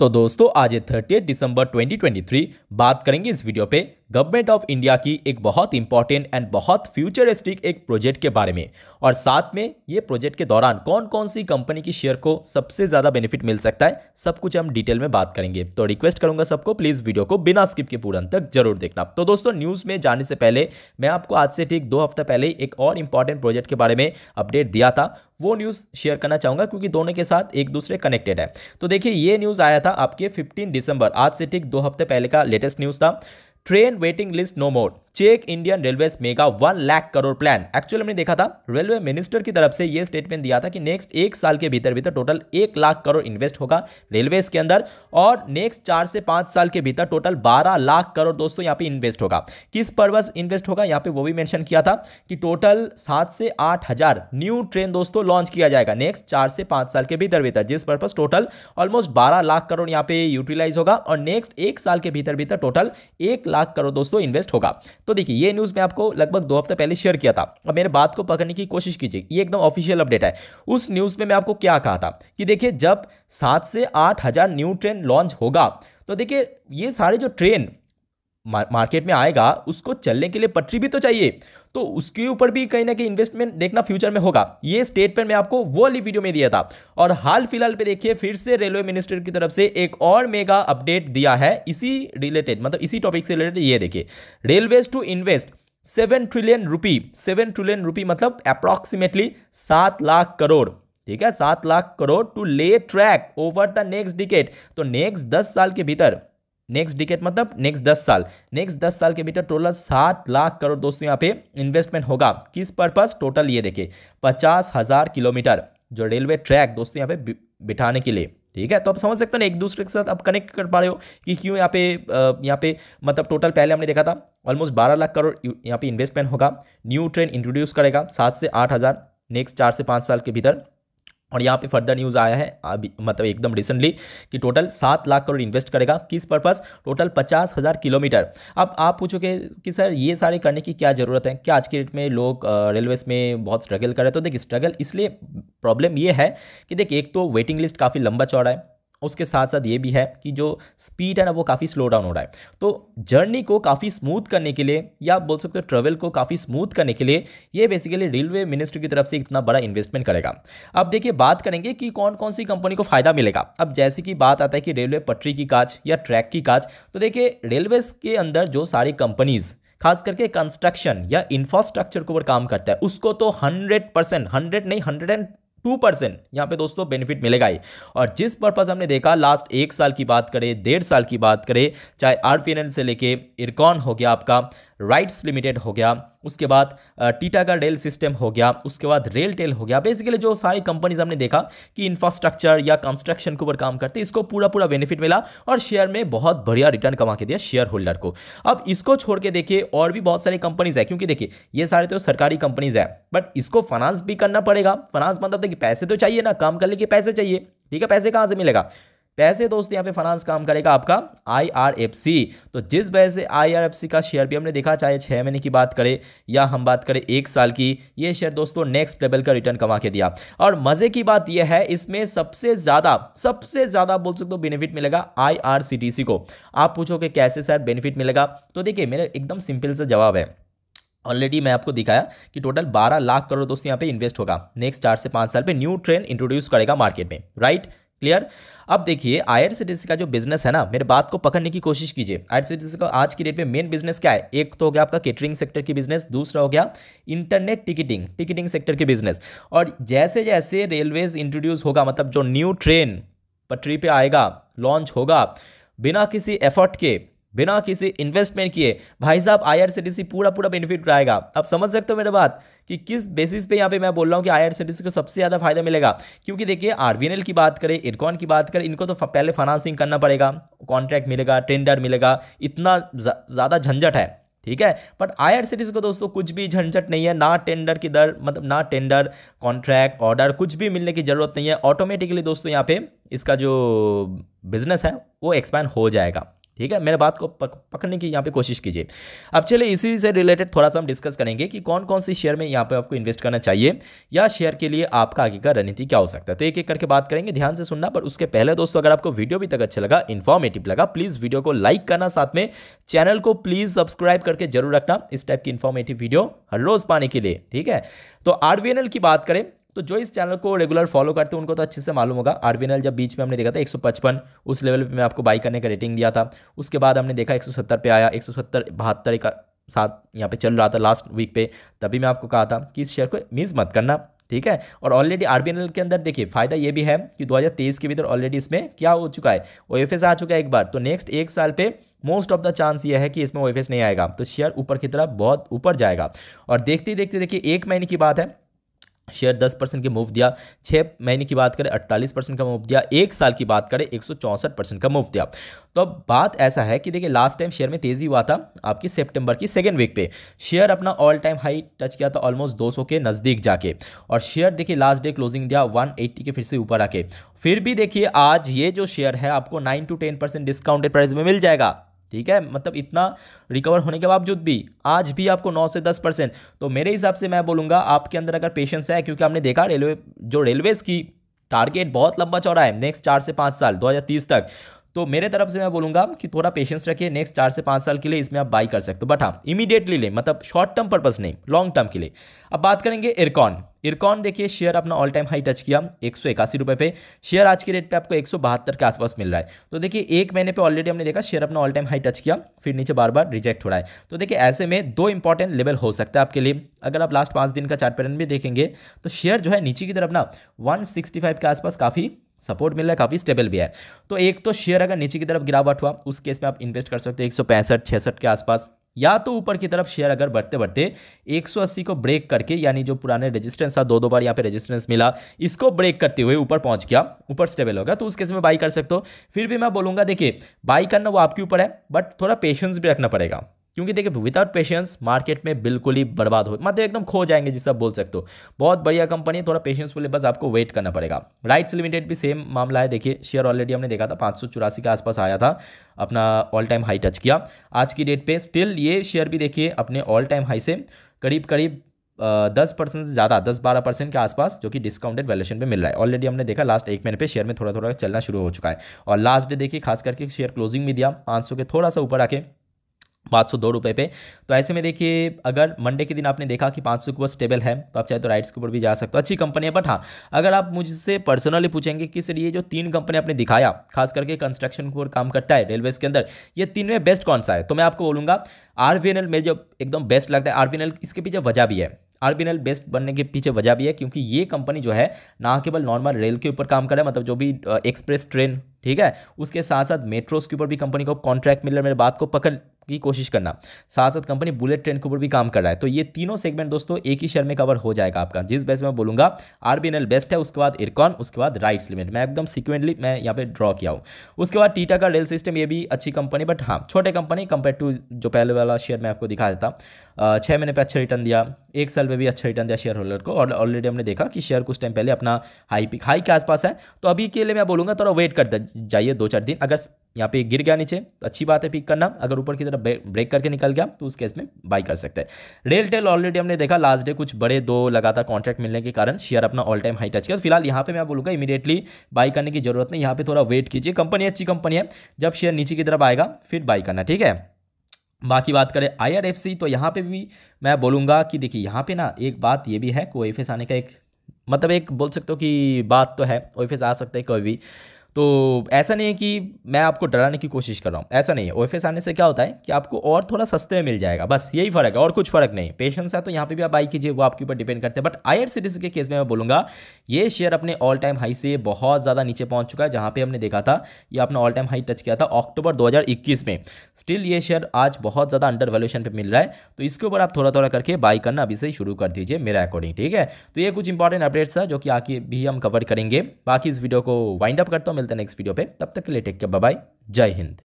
तो दोस्तों आज है थर्टी दिसंबर 2023 बात करेंगे इस वीडियो पे गवर्नमेंट ऑफ इंडिया की एक बहुत इंपॉर्टेंट एंड बहुत फ्यूचरिस्टिक एक प्रोजेक्ट के बारे में और साथ में ये प्रोजेक्ट के दौरान कौन कौन सी कंपनी की शेयर को सबसे ज़्यादा बेनिफिट मिल सकता है सब कुछ हम डिटेल में बात करेंगे तो रिक्वेस्ट करूंगा सबको प्लीज़ वीडियो को बिना स्किप के पूरा तक जरूर देखना तो दोस्तों न्यूज़ में जाने से पहले मैं आपको आज से ठीक दो हफ्ता पहले एक और इंपॉर्टेंट प्रोजेक्ट के बारे में अपडेट दिया था वो न्यूज़ शेयर करना चाहूँगा क्योंकि दोनों के साथ एक दूसरे कनेक्टेड है तो देखिए ये न्यूज़ आया था आपके 15 दिसंबर आज से ठीक दो हफ्ते पहले का लेटेस्ट न्यूज़ था train waiting list no more. Check Indian railway mega one lakh crore plan actually हमने देखा था रेलवे मिनिस्टर की तरफ से यह स्टेटमेंट दिया था कि नेक्स्ट एक साल के भीतर भीतर टोटल एक लाख करोड़ इन्वेस्ट होगा रेलवे के अंदर और नेक्स्ट चार से पाँच साल के भीतर टोटल बारह लाख करोड़ दोस्तों यहाँ पे इन्वेस्ट होगा किस पर्पज इन्वेस्ट होगा यहाँ पे वो भी मैंशन किया था कि टोटल सात से आठ हजार न्यू ट्रेन दोस्तों लॉन्च किया जाएगा नेक्स्ट चार से पांच साल के भीतर भीतर जिस पर्पज टोटल ऑलमोस्ट बारह लाख करोड़ यहाँ पे यूटिलाइज होगा और नेक्स्ट एक साल के भीतर भीतर टोटल एक लाख करोड़ दोस्तों इन्वेस्ट होगा तो देखिए ये न्यूज़ मैं आपको लगभग दो हफ्ते पहले शेयर किया था अब मेरे बात को पकड़ने की कोशिश कीजिए ये एकदम ऑफिशियल अपडेट है उस न्यूज़ में मैं आपको क्या कहा था कि देखिए जब सात से आठ हज़ार न्यू ट्रेन लॉन्च होगा तो देखिए ये सारे जो ट्रेन मार्केट में आएगा उसको चलने के लिए पटरी भी तो चाहिए तो उसके ऊपर भी कहीं ना कहीं इन्वेस्टमेंट देखना फ्यूचर में होगा ये स्टेटमेंट मैं आपको वो वाली वीडियो में दिया था और हाल फिलहाल पे देखिए फिर से रेलवे मिनिस्टर की तरफ से एक और मेगा अपडेट दिया है इसी रिलेटेड मतलब इसी टॉपिक से रिलेटेड ये देखिए railways to invest seven trillion rupee seven trillion rupee मतलब अप्रॉक्सीमेटली सात लाख करोड़ ठीक है सात lakh crore to lay track over the next decade तो नेक्स्ट दस साल के भीतर नेक्स्ट डिकेट मतलब नेक्स्ट दस साल नेक्स्ट दस साल के भीतर टोटल सात लाख करोड़ दोस्तों यहाँ पे इन्वेस्टमेंट होगा किस परपज टोटल ये देखिए पचास हज़ार किलोमीटर जो रेलवे ट्रैक दोस्तों यहाँ पे बिठाने के लिए ठीक है तो आप समझ सकते हो ना एक दूसरे के साथ आप कनेक्ट कर पा रहे हो कि क्यों यहाँ पे यहाँ पे मतलब टोटल पहले हमने देखा था ऑलमोस्ट बारह लाख करोड़ यहाँ पे इन्वेस्टमेंट होगा न्यू ट्रेन इंट्रोड्यूस करेगा सात से आठ हज़ार नेक्स्ट चार से पाँच साल के भीतर और यहाँ पे फर्दर न्यूज़ आया है अभी मतलब एकदम रिसेंटली कि टोटल सात लाख करोड़ इन्वेस्ट करेगा किस पर्पज़ टोटल पचास हज़ार किलोमीटर अब आप पूछोगे कि सर ये सारे करने की क्या ज़रूरत है क्या आज के डेट में लोग रेलवेज़ में बहुत स्ट्रगल कर रहे हैं तो देखिए स्ट्रगल इसलिए प्रॉब्लम ये है कि देखिए एक तो वेटिंग लिस्ट काफ़ी लंबा चौड़ा है उसके साथ साथ ये भी है कि जो स्पीड है ना वो काफ़ी स्लो डाउन हो रहा है तो जर्नी को काफ़ी स्मूथ करने के लिए या आप बोल सकते हो ट्रेवल को काफ़ी स्मूथ करने के लिए ये बेसिकली रेलवे मिनिस्ट्री की तरफ से इतना बड़ा इन्वेस्टमेंट करेगा अब देखिए बात करेंगे कि कौन कौन सी कंपनी को फ़ायदा मिलेगा अब जैसे कि बात आता है कि रेलवे पटरी की काज या ट्रैक की काज तो देखिए रेलवेज़ के अंदर जो सारी कंपनीज़ खास करके कंस्ट्रक्शन या इंफ्रास्ट्रक्चर के ऊपर काम करता है उसको तो हंड्रेड परसेंट हंड्रेड नहीं हंड्रेड एंड टू परसेंट यहाँ पे दोस्तों बेनिफिट मिलेगा ही और जिस पर्पज़ हमने देखा लास्ट एक साल की बात करें डेढ़ साल की बात करें चाहे आर से लेके इरकॉन हो गया आपका राइट्स लिमिटेड हो गया उसके बाद टीटा का रेल सिस्टम हो गया उसके बाद रेल टेल हो गया बेसिकली जो सारी कंपनीज हमने देखा कि इंफ्रास्ट्रक्चर या कंस्ट्रक्शन के ऊपर काम करते इसको पूरा पूरा बेनिफिट मिला और शेयर में बहुत बढ़िया रिटर्न कमा के दिया शेयर होल्डर को अब इसको छोड़ के देखिए और भी बहुत सारी कंपनीज है क्योंकि देखिए ये सारे तो सरकारी कंपनीज है बट इसको फाइनेंस भी करना पड़ेगा फाइनेंस मतलब देखिए तो पैसे तो चाहिए ना काम करने के पैसे चाहिए ठीक है पैसे कहाँ से मिलेगा पैसे दोस्त यहाँ पे फाइनेंस काम करेगा आपका आई तो जिस वजह से आई का शेयर भी हमने देखा चाहे छः महीने की बात करें या हम बात करें एक साल की ये शेयर दोस्तों नेक्स्ट लेवल का रिटर्न कमा के दिया और मज़े की बात यह है इसमें सबसे ज़्यादा सबसे ज़्यादा बोल सकते हो बेनिफिट मिलेगा आई को आप पूछोगे कैसे सर बेनिफिट मिलेगा तो देखिए मेरा एकदम सिंपल सा जवाब है ऑलरेडी मैं आपको दिखाया कि टोटल 12 लाख करोड़ दोस्तों यहाँ पे इन्वेस्ट होगा नेक्स्ट चार से पाँच साल पे न्यू ट्रेन इंट्रोड्यूस करेगा मार्केट में राइट क्लियर अब देखिए आई का जो बिजनेस है ना मेरे बात को पकड़ने की कोशिश कीजिए आई का आज की डेट में मेन बिजनेस क्या है एक तो हो गया आपका केटरिंग सेक्टर की बिजनेस दूसरा हो गया इंटरनेट टिकटिंग टिकटिंग सेक्टर की बिजनेस और जैसे जैसे रेलवेज इंट्रोड्यूस होगा मतलब जो न्यू ट्रेन पटरी पर आएगा लॉन्च होगा बिना किसी एफर्ट के बिना किसी इन्वेस्टमेंट किए भाई साहब आई पूरा पूरा बेनिफिट कराएगा आप समझ सकते हो मेरे बात कि किस बेसिस पे यहाँ पे मैं बोल रहा हूँ कि आई को सबसे ज़्यादा फायदा मिलेगा क्योंकि देखिए आर की बात करें इरकॉन की बात करें इनको तो पहले फाइनेंसिंग करना पड़ेगा कॉन्ट्रैक्ट मिलेगा टेंडर मिलेगा इतना ज़्यादा झंझट है ठीक है बट आई को दोस्तों कुछ भी झंझट नहीं है ना टेंडर की दर मतलब ना टेंडर कॉन्ट्रैक्ट ऑर्डर कुछ भी मिलने की ज़रूरत नहीं है ऑटोमेटिकली दोस्तों यहाँ पे इसका जो बिजनेस है वो एक्सपैंड हो जाएगा ठीक है मेरे बात को पक, पकड़ने की यहाँ पे कोशिश कीजिए अब चलिए इसी से रिलेटेड थोड़ा सा हम डिस्कस करेंगे कि कौन कौन सी शेयर में यहाँ पे आपको इन्वेस्ट करना चाहिए या शेयर के लिए आपका आगे का रणनीति क्या हो सकता है तो एक एक करके बात करेंगे ध्यान से सुनना पर उसके पहले दोस्तों अगर आपको वीडियो भी तक अच्छा लगा इन्फॉर्मेटिव लगा प्लीज़ वीडियो को लाइक करना साथ में चैनल को प्लीज़ सब्सक्राइब करके जरूर रखना इस टाइप की इन्फॉर्मेटिव वीडियो हर रोज़ पाने के लिए ठीक है तो आर की बात करें तो जो इस चैनल को रेगुलर फॉलो करते हैं उनको तो अच्छे से मालूम होगा आरवीएनएल जब बीच में हमने देखा था 155 उस लेवल पे मैं आपको बाई करने का रेटिंग दिया था उसके बाद हमने देखा 170 पे आया 170 बहत्तर का साथ यहाँ पे चल रहा था लास्ट वीक पे तभी मैं आपको कहा था कि इस शेयर को मिस मत करना ठीक है और ऑलरेडी आर के अंदर देखिए फायदा ये भी है कि 2023 के भीतर ऑलरेडी इसमें क्या हो चुका है ओ आ चुका है एक बार तो नेक्स्ट एक साल पे मोस्ट ऑफ द चांस ये है कि इसमें ओ नहीं आएगा तो शेयर ऊपर की तरफ बहुत ऊपर जाएगा और देखते देखते देखिए एक महीने की बात है शेयर 10 परसेंट के मूव दिया छः महीने की बात करें 48 परसेंट का मूव दिया एक साल की बात करें एक परसेंट का मूव दिया तो अब बात ऐसा है कि देखिए लास्ट टाइम शेयर में तेज़ी हुआ था आपकी सितंबर की सेकेंड वीक पे शेयर अपना ऑल टाइम हाई टच किया था ऑलमोस्ट 200 के नज़दीक जाके और शेयर देखिए लास्ट डे क्लोजिंग दिया वन के फिर से ऊपर आके फिर भी देखिए आज ये जो शेयर है आपको nine to ten discounted price में मिल जाएगा ठीक है मतलब इतना रिकवर होने के बावजूद भी आज भी आपको नौ से दस परसेंट तो मेरे हिसाब से मैं बोलूँगा आपके अंदर अगर पेशेंस है क्योंकि आपने देखा रेलवे जो रेलवेज़ की टारगेट बहुत लंबा चौड़ा है नेक्स्ट चार से पाँच साल 2030 तक तो मेरे तरफ से मैं बोलूँगा कि थोड़ा पेशेंस रखिए नेक्स्ट चार से पाँच साल के लिए इसमें आप बाई कर सकते हो बट हाँ इमीडिएटली ले मतलब शॉर्ट टर्म पर्पज़ नहीं लॉन्ग टर्म के लिए अब बात करेंगे इरकॉन इरकॉन देखिए शेयर अपना ऑल टाइम हाई टच किया एक सौ इक्यासी रुपये पे शेयर आज के रेट पे आपको एक सौ बहत्तर के आसपास मिल रहा है तो देखिए एक महीने पे ऑलरेडी हमने देखा शेयर अपना ऑल टाइम हाई टच किया फिर नीचे बार बार रिजेक्ट हो रहा है तो देखिए ऐसे में दो इंपॉर्टेंट लेवल हो सकता है आपके लिए अगर आप लास्ट पाँच दिन का चार्ट पैटर्न भी देखेंगे तो शेयर जो है नीचे की तरफ ना वन के आसपास काफ़ी सपोर्ट मिल रहा है काफ़ी स्टेबल भी है तो एक तो शेयर अगर नीचे की तरफ गिरावट हुआ उस केस में आप इन्वेस्ट कर सकते हो एक सौ पैंसठ छियासठ के आसपास या तो ऊपर की तरफ शेयर अगर बढ़ते बढ़ते 180 को ब्रेक करके यानी जो पुराने रेजिस्टेंस था दो दो बार यहाँ पे रेजिस्टेंस मिला इसको ब्रेक करते हुए ऊपर पहुँच गया ऊपर स्टेबल होगा तो उस केस में बाई कर सकते हो फिर भी मैं बोलूँगा देखिए बाई करना वो आपके ऊपर है बट थोड़ा पेशेंस भी रखना पड़ेगा क्योंकि देखिए विदाउट पेशेंस मार्केट में बिल्कुल ही बर्बाद हो मतलब एकदम खो जाएंगे जिससे आप बोल सकते हो बहुत बढ़िया कंपनी है थोड़ा पेशेंस पेशेंसफुल बस आपको वेट करना पड़ेगा राइट्स लिमिटेड भी सेम मामला है देखिए शेयर ऑलरेडी हमने देखा था पाँच के आसपास आया था अपना ऑल टाइम हाई टच किया आज की डेट पर स्टिल ये शेयर भी देखिए अपने ऑल टाइम हाई से करीब करीब दस परसेंट से ज़्यादा दस बारह परसेंट के आसपास जो कि डिस्काउंटेड वैल्यूशन पे मिल रहा है ऑलरेडी हमने देखा लास्ट एक महीने पे शेयर में थोड़ा थोड़ा चलना शुरू हो चुका है और लास्ट डे देखिए खास करके शेयर क्लोजिंग भी दिया पाँच सौ के थोड़ा सा ऊपर आके पाँच सौ दो रुपये पे तो ऐसे में देखिए अगर मंडे के दिन आपने देखा कि पाँच सौ के ऊपर स्टेबल है तो आप चाहे तो राइट्स के ऊपर भी जा सकते हो अच्छी कंपनी है बट हाँ अगर आप मुझसे पर्सनली पूछेंगे कि सर ये जो तीन कंपनी आपने दिखाया खास करके कंस्ट्रक्शन के ऊपर काम करता है रेलवेज के अंदर ये तीन में बेस्ट कौन सा है तो मैं आपको बोलूँगा आर वी एन जो एकदम बेस्ट लगता है आर वी एन इसके पीछे वजह भी है आर बेस्ट बनने के पीछे वजह भी है क्योंकि ये कंपनी जो है ना केवल नॉर्मल रेल के ऊपर काम कर रहा है मतलब जो भी एक्सप्रेस ट्रेन ठीक है उसके साथ साथ मेट्रोस के ऊपर भी कंपनी को कॉन्ट्रैक्ट मिल रहा है मेरे बात को पकड़ की कोशिश करना साथ साथ कंपनी बुलेट ट्रेन के ऊपर भी काम कर रहा है तो ये तीनों सेगमेंट दोस्तों एक ही शेयर में कवर हो जाएगा आपका जिस बेस में बोलूँगा आरबीएनएल बेस्ट है उसके बाद इरकॉन उसके बाद राइट्स लिमिट मैं एकदम सिक्वेंटली मैं यहाँ पे ड्रॉ किया हूँ उसके बाद टीटा का रेल सिस्टम ये भी अच्छी कंपनी बट हाँ छोटे कंपनी कंपेयर टू जो पहले वाला शेयर मैं आपको दिखा देता छः महीने पर अच्छा रिटर्न दिया एक साल में भी अच्छा रिटर्न दिया शेयर होल्डर को और ऑलरेडी हमने देखा कि शेयर कुछ टाइम पहले अपना हाई पिक हाई के आसपास है तो अभी के लिए मैं बोलूँगा थोड़ा वेट करते जाइए दो चार दिन अगर यहाँ पे गिर गया नीचे तो अच्छी बात है पिक करना अगर ऊपर की तरफ तरफ मतलब ब्रेक करके निकल गया तो उस केस में बाई कर सकते हैं रेल टेल ऑलरेडी हमने देखा लास्ट डे कुछ बड़े दो लगातार कॉन्ट्रैक्ट मिलने के कारण शेयर अपना ऑल टाइम हाई टच किया फिलहाल यहाँ पे मैं बोलूँगा इमीडिएटली बाई करने की जरूरत नहीं यहाँ पे थोड़ा वेट कीजिए कंपनी अच्छी कंपनी है जब शेयर नीचे की तरफ आएगा फिर बाई करना ठीक है बाकी बात करें आई तो यहाँ पर भी मैं बोलूँगा कि देखिए यहाँ पर ना एक बात ये भी है कोई फेस आने का एक मतलब एक बोल सकते हो कि बात तो है कोई आ सकते हैं कभी भी तो ऐसा नहीं है कि मैं आपको डराने की कोशिश कर रहा हूँ ऐसा नहीं है ओ आने से क्या होता है कि आपको और थोड़ा सस्ते में मिल जाएगा बस यही फ़र्क है और कुछ फ़र्क नहीं पेशेंस है तो यहाँ पे भी आप बाई कीजिए वो आपके ऊपर डिपेंड करते हैं बट आई के केस में मैं बोलूँगा ये शेयर अपने ऑल टाइम हाई से बहुत ज़्यादा नीचे पहुँच चुका है जहाँ पर हमने देखा था ये अपना ऑल टाइम हाई टच किया था अक्टूबर दो में स्टिल ये शेयर आज बहुत ज़्यादा अंडर वैल्यूशन पर मिल रहा है तो इसके ऊपर आप थोड़ा थोड़ा करके बाई करना अभी से शुरू कर दीजिए मेरा अकॉर्डिंग ठीक है तो ये कुछ इंपॉर्टेंट अपडेट्स है जो कि आके भी हम कवर करेंगे बाकी इस वीडियो को वाइंड अप करता हूँ मिलते हैं नेक्स्ट वीडियो पे तब तक के लिए टेक के बाय जय हिंद